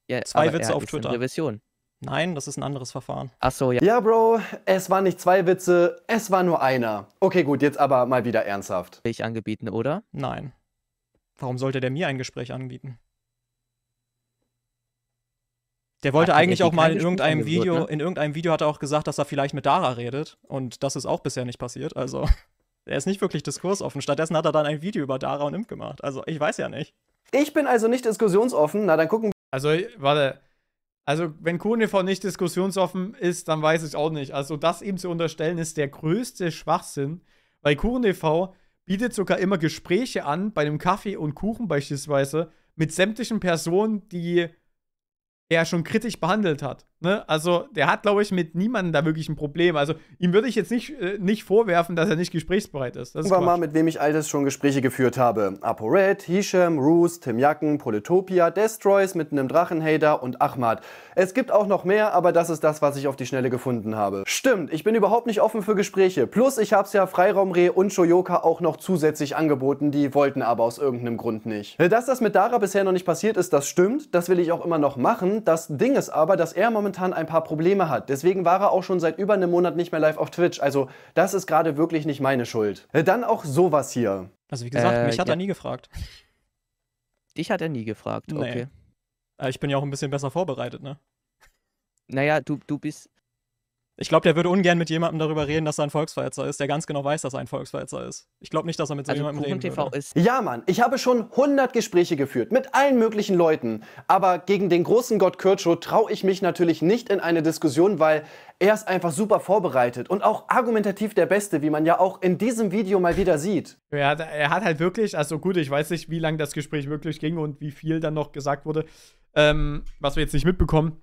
ja zwei Witze auf Twitter. Eine Revision. Nein, das ist ein anderes Verfahren. Ach so, ja. Ja, Bro, es waren nicht zwei Witze, es war nur einer. Okay, gut, jetzt aber mal wieder ernsthaft. Ich angebieten, oder? Nein. Warum sollte der mir ein Gespräch anbieten? Der wollte Hat eigentlich auch mal in irgendeinem Video, ne? in irgendeinem Video hat er auch gesagt, dass er vielleicht mit Dara redet. Und das ist auch bisher nicht passiert, also. Er ist nicht wirklich diskursoffen. Stattdessen hat er dann ein Video über Dara und Imp gemacht. Also ich weiß ja nicht. Ich bin also nicht diskussionsoffen. Na, dann gucken. wir. Also, warte. Also, wenn QNV nicht diskussionsoffen ist, dann weiß ich auch nicht. Also, das ihm zu unterstellen, ist der größte Schwachsinn, weil QNV bietet sogar immer Gespräche an, bei einem Kaffee und Kuchen beispielsweise, mit sämtlichen Personen, die er schon kritisch behandelt hat. Ne? Also der hat, glaube ich, mit niemandem da wirklich ein Problem. Also ihm würde ich jetzt nicht, äh, nicht vorwerfen, dass er nicht gesprächsbereit ist. Das ist mal, mit wem ich all das schon Gespräche geführt habe. ApoRed, Hisham, Roos, Tim Jacken, Polytopia, Destroys mit einem Drachenhader und Ahmad. Es gibt auch noch mehr, aber das ist das, was ich auf die Schnelle gefunden habe. Stimmt, ich bin überhaupt nicht offen für Gespräche. Plus ich habe es ja Freiraumreh und Shoyoka auch noch zusätzlich angeboten, die wollten aber aus irgendeinem Grund nicht. Dass das mit Dara bisher noch nicht passiert ist, das stimmt. Das will ich auch immer noch machen. Das Ding ist aber, dass er momentan momentan ein paar Probleme hat. Deswegen war er auch schon seit über einem Monat nicht mehr live auf Twitch. Also das ist gerade wirklich nicht meine Schuld. Äh, dann auch sowas hier. Also wie gesagt, äh, mich hat ja. er nie gefragt. Dich hat er nie gefragt, nee. okay. Äh, ich bin ja auch ein bisschen besser vorbereitet, ne? Naja, du, du bist ich glaube, der würde ungern mit jemandem darüber reden, dass er ein Volksverhetzer ist, der ganz genau weiß, dass er ein Volksverhetzer ist. Ich glaube nicht, dass er mit so also jemandem reden TV würde. Ist. Ja, Mann, ich habe schon 100 Gespräche geführt mit allen möglichen Leuten. Aber gegen den großen Gott Kürtschow traue ich mich natürlich nicht in eine Diskussion, weil er ist einfach super vorbereitet und auch argumentativ der Beste, wie man ja auch in diesem Video mal wieder sieht. Ja, er hat halt wirklich, also gut, ich weiß nicht, wie lange das Gespräch wirklich ging und wie viel dann noch gesagt wurde, ähm, was wir jetzt nicht mitbekommen.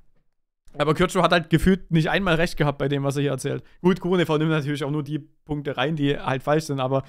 Aber Kürtschow hat halt gefühlt nicht einmal recht gehabt bei dem, was er hier erzählt. Gut, KurenTV nimmt natürlich auch nur die Punkte rein, die halt falsch sind, aber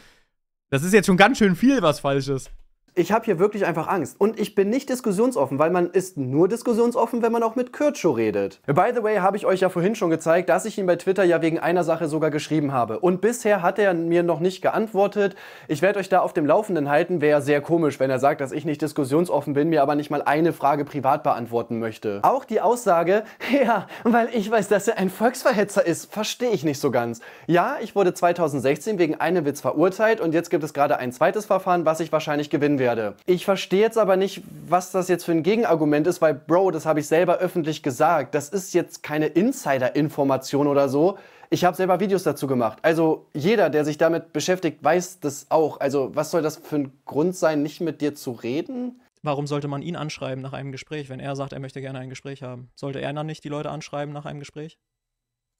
das ist jetzt schon ganz schön viel, was falsch ist ich habe hier wirklich einfach Angst. Und ich bin nicht diskussionsoffen, weil man ist nur diskussionsoffen, wenn man auch mit Kürtschow redet. By the way, habe ich euch ja vorhin schon gezeigt, dass ich ihn bei Twitter ja wegen einer Sache sogar geschrieben habe. Und bisher hat er mir noch nicht geantwortet. Ich werde euch da auf dem Laufenden halten. Wäre sehr komisch, wenn er sagt, dass ich nicht diskussionsoffen bin, mir aber nicht mal eine Frage privat beantworten möchte. Auch die Aussage, ja, weil ich weiß, dass er ein Volksverhetzer ist, verstehe ich nicht so ganz. Ja, ich wurde 2016 wegen einem Witz verurteilt und jetzt gibt es gerade ein zweites Verfahren, was ich wahrscheinlich gewinnen werde werde. Ich verstehe jetzt aber nicht, was das jetzt für ein Gegenargument ist, weil Bro, das habe ich selber öffentlich gesagt. Das ist jetzt keine Insider-Information oder so. Ich habe selber Videos dazu gemacht. Also jeder, der sich damit beschäftigt, weiß das auch. Also was soll das für ein Grund sein, nicht mit dir zu reden? Warum sollte man ihn anschreiben nach einem Gespräch, wenn er sagt, er möchte gerne ein Gespräch haben? Sollte er dann nicht die Leute anschreiben nach einem Gespräch?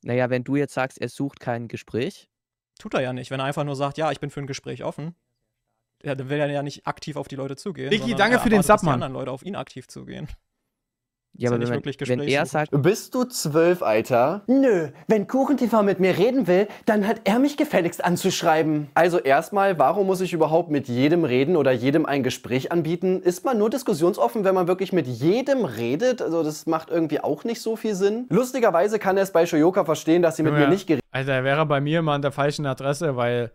Naja, wenn du jetzt sagst, er sucht kein Gespräch. Tut er ja nicht. Wenn er einfach nur sagt, ja, ich bin für ein Gespräch offen, ja, dann will er ja nicht aktiv auf die Leute zugehen. Ricky, danke für den Sub, Mann. anderen Leute auf ihn aktiv zugehen. Ja, aber ja wenn, wenn, er sagt. Bist du zwölf, Alter? Nö, wenn KuchenTV mit mir reden will, dann hat er mich gefälligst anzuschreiben. Also erstmal, warum muss ich überhaupt mit jedem reden oder jedem ein Gespräch anbieten? Ist man nur diskussionsoffen, wenn man wirklich mit jedem redet? Also das macht irgendwie auch nicht so viel Sinn. Lustigerweise kann er es bei Shoyoka verstehen, dass sie mit ja, mir nicht geredet Alter, er wäre bei mir mal an der falschen Adresse, weil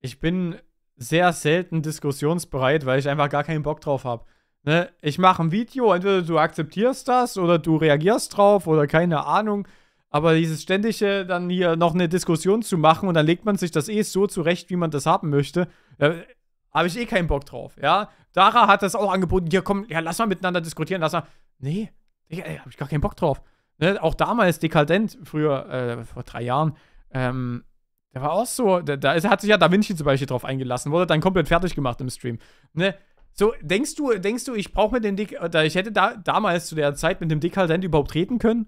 ich bin sehr selten diskussionsbereit, weil ich einfach gar keinen Bock drauf habe. Ne? Ich mache ein Video, entweder du akzeptierst das oder du reagierst drauf oder keine Ahnung. Aber dieses ständige, dann hier noch eine Diskussion zu machen und dann legt man sich das eh so zurecht, wie man das haben möchte, da äh, habe ich eh keinen Bock drauf, ja. Dara hat das auch angeboten, Hier, komm, ja, lass mal miteinander diskutieren, lass mal. Nee, habe ich gar keinen Bock drauf. Ne? Auch damals dekadent, früher, äh, vor drei Jahren, ähm, der war auch so, da, hat sich ja Da Vinci zum Beispiel drauf eingelassen, wurde dann komplett fertig gemacht im Stream. Ne? So, denkst du, denkst du, ich brauche mit dem Dick, oder ich hätte da damals zu der Zeit mit dem Dick Dickhalsend überhaupt reden können?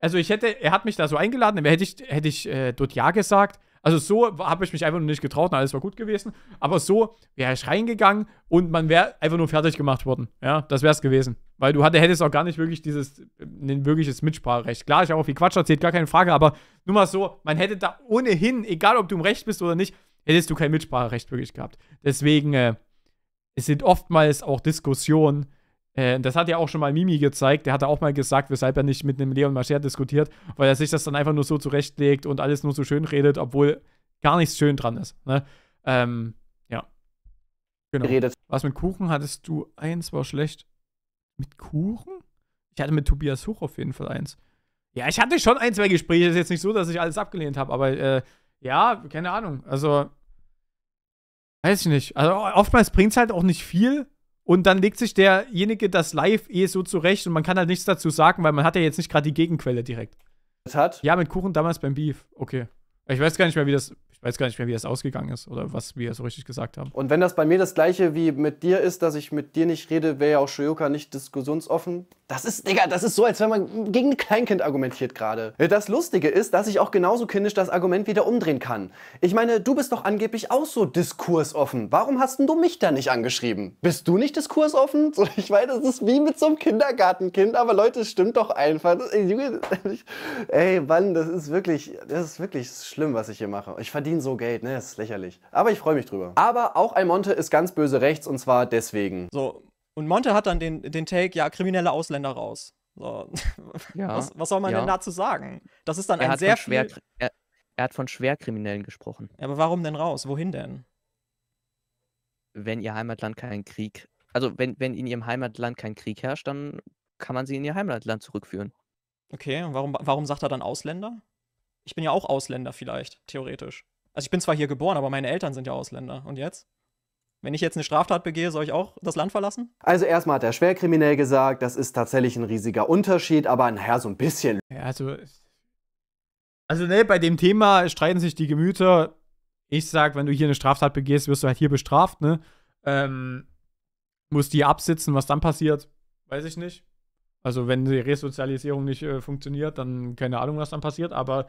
Also ich hätte, er hat mich da so eingeladen, hätte ich, hätte ich äh, dort Ja gesagt, also so habe ich mich einfach nur nicht getraut und alles war gut gewesen. Aber so wäre ich reingegangen und man wäre einfach nur fertig gemacht worden. Ja, das wäre es gewesen. Weil du hatte, hättest auch gar nicht wirklich dieses, ähm, ein wirkliches Mitspracherecht. Klar, ich habe auch viel Quatsch erzählt, gar keine Frage, aber nur mal so, man hätte da ohnehin, egal ob du im Recht bist oder nicht, hättest du kein Mitspracherecht wirklich gehabt. Deswegen, äh, es sind oftmals auch Diskussionen, äh, das hat ja auch schon mal Mimi gezeigt. Der hat auch mal gesagt, weshalb er nicht mit einem Leon Mascher diskutiert, weil er sich das dann einfach nur so zurechtlegt und alles nur so schön redet, obwohl gar nichts schön dran ist. Ne? Ähm, ja. Genau. Redet. Was mit Kuchen hattest du? Eins war schlecht. Mit Kuchen? Ich hatte mit Tobias Huch auf jeden Fall eins. Ja, ich hatte schon ein, zwei Gespräche. Ist jetzt nicht so, dass ich alles abgelehnt habe, aber äh, ja, keine Ahnung. Also, weiß ich nicht. Also, oftmals bringt es halt auch nicht viel, und dann legt sich derjenige das live eh so zurecht und man kann halt nichts dazu sagen, weil man hat ja jetzt nicht gerade die Gegenquelle direkt. Das hat? Ja, mit Kuchen damals beim Beef. Okay. Ich weiß gar nicht mehr, wie das ich weiß gar nicht mehr, wie es ausgegangen ist oder was wir so richtig gesagt haben. Und wenn das bei mir das gleiche wie mit dir ist, dass ich mit dir nicht rede, wäre ja auch Shoyoka nicht diskussionsoffen. Das ist, Digga, das ist so, als wenn man gegen ein Kleinkind argumentiert gerade. Das Lustige ist, dass ich auch genauso kindisch das Argument wieder umdrehen kann. Ich meine, du bist doch angeblich auch so diskursoffen. Warum hast denn du mich da nicht angeschrieben? Bist du nicht diskursoffen? So, ich weiß, das ist wie mit so einem Kindergartenkind, aber Leute, es stimmt doch einfach. Das, ey, Mann, das ist wirklich, das ist wirklich schlimm, was ich hier mache. Ich verdiene verdienen so Geld, ne? Das ist lächerlich. Aber ich freue mich drüber. Aber auch Almonte ist ganz böse rechts und zwar deswegen. So, und Monte hat dann den, den Take, ja, kriminelle Ausländer raus. So. Ja. Was, was, soll man ja. denn dazu sagen? Das ist dann er ein sehr schwer. Viel... Er, er, hat von Schwerkriminellen gesprochen. Ja, Aber warum denn raus? Wohin denn? Wenn ihr Heimatland keinen Krieg. Also, wenn, wenn in ihrem Heimatland kein Krieg herrscht, dann kann man sie in ihr Heimatland zurückführen. Okay, und warum, warum sagt er dann Ausländer? Ich bin ja auch Ausländer vielleicht, theoretisch. Also ich bin zwar hier geboren, aber meine Eltern sind ja Ausländer. Und jetzt? Wenn ich jetzt eine Straftat begehe, soll ich auch das Land verlassen? Also erstmal hat der Schwerkriminell gesagt, das ist tatsächlich ein riesiger Unterschied, aber naja, so ein bisschen. Ja, also, also ne, bei dem Thema streiten sich die Gemüter. Ich sag, wenn du hier eine Straftat begehst, wirst du halt hier bestraft, ne? Ähm, musst die absitzen, was dann passiert, weiß ich nicht. Also wenn die Resozialisierung nicht äh, funktioniert, dann keine Ahnung, was dann passiert, aber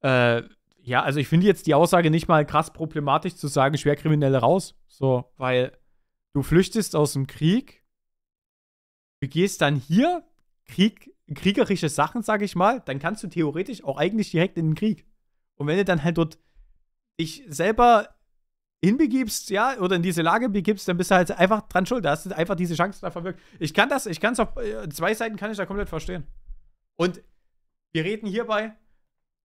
äh, ja, also ich finde jetzt die Aussage nicht mal krass problematisch zu sagen, Schwerkriminelle raus. So, weil du flüchtest aus dem Krieg, begehst dann hier Krieg, kriegerische Sachen, sag ich mal, dann kannst du theoretisch auch eigentlich direkt in den Krieg. Und wenn du dann halt dort dich selber hinbegibst, ja, oder in diese Lage begibst, dann bist du halt einfach dran schuld. Da hast du einfach diese Chance da verwirkt. Ich kann das, ich kann es auf äh, zwei Seiten kann ich da komplett verstehen. Und wir reden hierbei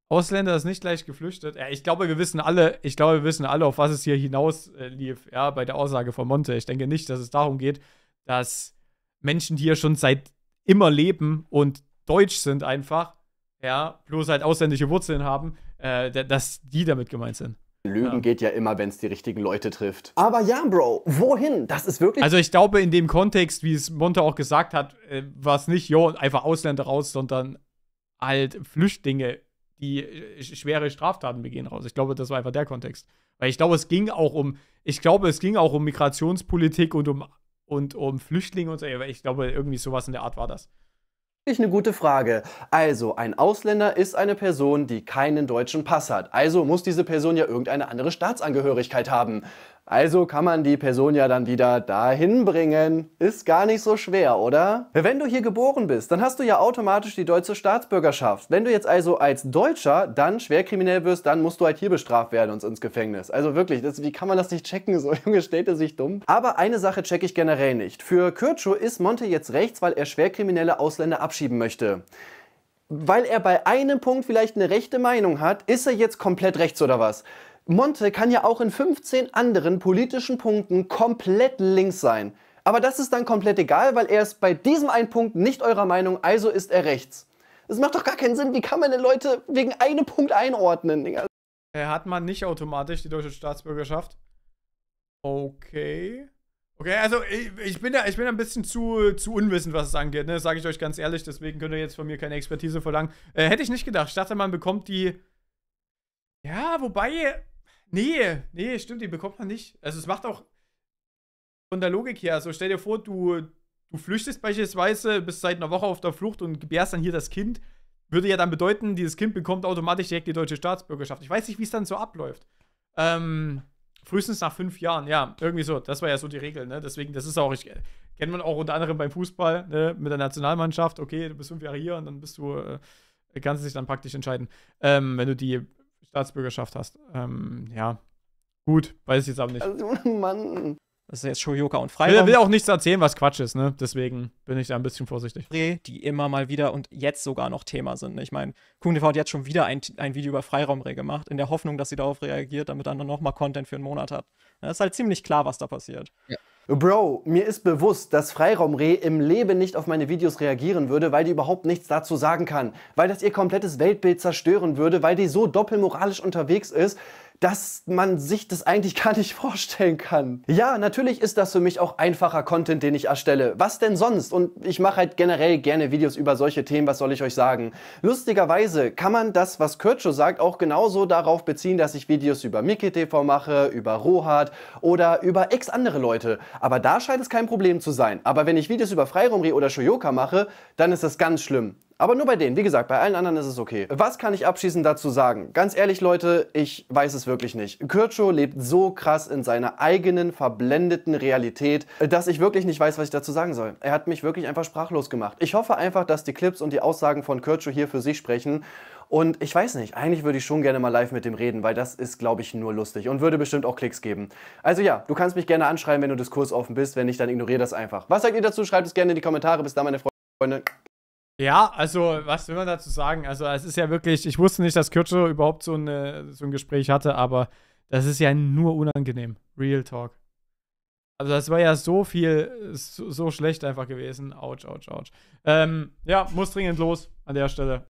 Ausländer ist nicht gleich geflüchtet. Ja, ich glaube, wir wissen alle, ich glaube, wir wissen alle, auf was es hier hinaus äh, lief, ja, bei der Aussage von Monte. Ich denke nicht, dass es darum geht, dass Menschen die hier schon seit immer leben und deutsch sind einfach, ja, bloß halt ausländische Wurzeln haben, äh, dass die damit gemeint sind. Lügen ja. geht ja immer, wenn es die richtigen Leute trifft. Aber ja, Bro, wohin? Das ist wirklich. Also ich glaube, in dem Kontext, wie es Monte auch gesagt hat, äh, war es nicht, jo, einfach Ausländer raus, sondern halt Flüchtlinge die äh, schwere Straftaten begehen raus. Ich glaube, das war einfach der Kontext. Weil ich glaube, es ging auch um, ich glaube, es ging auch um Migrationspolitik und um und um Flüchtlinge und so. Ich glaube, irgendwie sowas in der Art war das. Ich eine gute Frage. Also, ein Ausländer ist eine Person, die keinen deutschen Pass hat. Also muss diese Person ja irgendeine andere Staatsangehörigkeit haben. Also kann man die Person ja dann wieder dahin bringen. Ist gar nicht so schwer, oder? Wenn du hier geboren bist, dann hast du ja automatisch die deutsche Staatsbürgerschaft. Wenn du jetzt also als Deutscher dann schwerkriminell wirst, dann musst du halt hier bestraft werden und ins Gefängnis. Also wirklich, das, wie kann man das nicht checken? So Junge, stellt er sich dumm. Aber eine Sache checke ich generell nicht. Für Kürtschow ist Monte jetzt rechts, weil er schwerkriminelle Ausländer abschieben möchte weil er bei einem Punkt vielleicht eine rechte Meinung hat, ist er jetzt komplett rechts oder was? Monte kann ja auch in 15 anderen politischen Punkten komplett links sein. Aber das ist dann komplett egal, weil er ist bei diesem einen Punkt nicht eurer Meinung, also ist er rechts. Das macht doch gar keinen Sinn. Wie kann man denn Leute wegen einem Punkt einordnen, Digga? Er äh, Hat man nicht automatisch die deutsche Staatsbürgerschaft? Okay. Okay, also ich, ich, bin da, ich bin da ein bisschen zu, zu unwissend, was es angeht, ne? Das sage ich euch ganz ehrlich, deswegen könnt ihr jetzt von mir keine Expertise verlangen. Äh, hätte ich nicht gedacht. Ich dachte, man bekommt die. Ja, wobei. Nee, nee, stimmt, die bekommt man nicht. Also es macht auch von der Logik her, also stell dir vor, du, du flüchtest beispielsweise, bist seit einer Woche auf der Flucht und gebärst dann hier das Kind. Würde ja dann bedeuten, dieses Kind bekommt automatisch direkt die deutsche Staatsbürgerschaft. Ich weiß nicht, wie es dann so abläuft. Ähm, frühestens nach fünf Jahren, ja, irgendwie so. Das war ja so die Regel, ne? Deswegen, das ist auch, ich, kennt man auch unter anderem beim Fußball, ne? Mit der Nationalmannschaft, okay, du bist fünf Jahre hier und dann bist du, äh, kannst dich dann praktisch entscheiden, ähm, wenn du die Staatsbürgerschaft hast. Ähm, ja. Gut, weiß ich jetzt aber nicht. Also, Mann. Das ist jetzt Shoyoka und Freiraum. Will, will auch nichts erzählen, was Quatsch ist, ne? Deswegen bin ich da ein bisschen vorsichtig. Die immer mal wieder und jetzt sogar noch Thema sind. Ich meine, KuhnTV hat jetzt schon wieder ein, ein Video über Freiraumreh gemacht, in der Hoffnung, dass sie darauf reagiert, damit er dann nochmal Content für einen Monat hat. Das ist halt ziemlich klar, was da passiert. Ja. Bro, mir ist bewusst, dass Freiraumreh im Leben nicht auf meine Videos reagieren würde, weil die überhaupt nichts dazu sagen kann, weil das ihr komplettes Weltbild zerstören würde, weil die so doppelmoralisch unterwegs ist dass man sich das eigentlich gar nicht vorstellen kann. Ja, natürlich ist das für mich auch einfacher Content, den ich erstelle. Was denn sonst? Und ich mache halt generell gerne Videos über solche Themen, was soll ich euch sagen? Lustigerweise kann man das, was Kürtschow sagt, auch genauso darauf beziehen, dass ich Videos über Mickey TV mache, über Rohat oder über x andere Leute. Aber da scheint es kein Problem zu sein. Aber wenn ich Videos über Freirumri oder Shoyoka mache, dann ist das ganz schlimm. Aber nur bei denen. Wie gesagt, bei allen anderen ist es okay. Was kann ich abschließend dazu sagen? Ganz ehrlich, Leute, ich weiß es wirklich nicht. Kürtschow lebt so krass in seiner eigenen verblendeten Realität, dass ich wirklich nicht weiß, was ich dazu sagen soll. Er hat mich wirklich einfach sprachlos gemacht. Ich hoffe einfach, dass die Clips und die Aussagen von Kürtschow hier für sich sprechen und ich weiß nicht, eigentlich würde ich schon gerne mal live mit dem reden, weil das ist, glaube ich, nur lustig und würde bestimmt auch Klicks geben. Also ja, du kannst mich gerne anschreiben, wenn du diskursoffen bist. Wenn nicht, dann ignoriere das einfach. Was sagt ihr dazu? Schreibt es gerne in die Kommentare. Bis dann, meine Freunde. Ja, also was will man dazu sagen? Also es ist ja wirklich, ich wusste nicht, dass Kürtsche überhaupt so, eine, so ein Gespräch hatte, aber das ist ja nur unangenehm. Real Talk. Also das war ja so viel, so, so schlecht einfach gewesen. Autsch, autsch, autsch. Ähm, ja, muss dringend los an der Stelle.